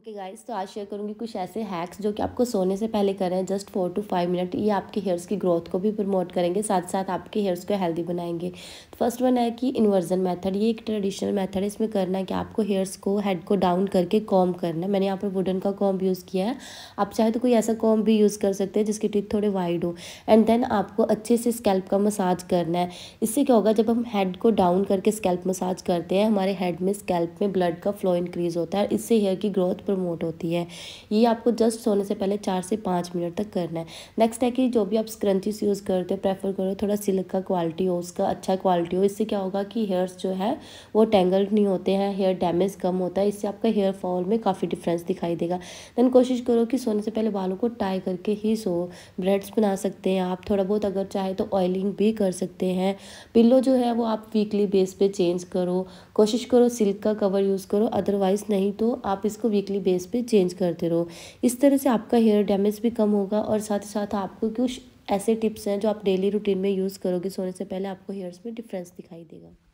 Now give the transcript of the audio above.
okay guys तो आज share करूंगी कुछ ऐसे हैक्स जो कि आपको सोने से पहले करें just four to five minute ये आपके हेयर्स की ग्रोथ को भी प्रमोट करेंगे साथ साथ आपके हेयर्स को हेल्दी बनाएंगे तो फर्स्ट वन है कि इन्वर्जन मेथड ये एक ट्रेडिशनल मेथड है इसमें करना है कि आपको हेयर्स को हेड को डाउन करके कॉम करना है मैंने यहाँ पर वुडन का कॉम्ब यूज़ किया है आप चाहे तो कोई ऐसा कॉम्ब भी यूज़ कर सकते हैं जिसके टिप थोड़े वाइड हो एंड देन आपको अच्छे से स्कैल्प का मसाज करना है इससे क्या होगा जब हम हेड को डाउन करके स्कैल्प मसाज करते हैं हमारे हेड में स्कैल्प में ब्लड का फ्लो इंक्रीज़ होता है इससे हेयर की ग्रोथ प्रमोट होती है ये आपको जस्ट सोने से पहले चार से पाँच मिनट तक करना है नेक्स्ट है कि जो भी आप स्क्रंचिस यूज़ करते हो प्रेफर करो थोड़ा सिल्क का क्वालिटी हो उसका अच्छा क्वालिटी हो इससे क्या होगा कि हेयर्स जो है वो टेंगल्ड नहीं होते हैं हेयर डैमेज कम होता है इससे आपका हेयर फॉल में काफ़ी डिफरेंस दिखाई देगा देन कोशिश करो कि सोने से पहले बालों को टाई करके ही सो ब्रेड्स बना सकते हैं आप थोड़ा बहुत अगर चाहे तो ऑयलिंग भी कर सकते हैं पिल्लो जो है वो आप वीकली बेस पे चेंज करो कोशिश करो सिल्क का कवर यूज़ करो अदरवाइज़ नहीं तो आप इसको वीकली वीकली बेस पे चेंज करते रहो इस तरह से आपका हेयर डैमेज भी कम होगा और साथ ही साथ आपको कुछ ऐसे टिप्स हैं जो आप डेली रूटीन में यूज़ करोगे सोने से पहले आपको हेयर्स में डिफरेंस दिखाई देगा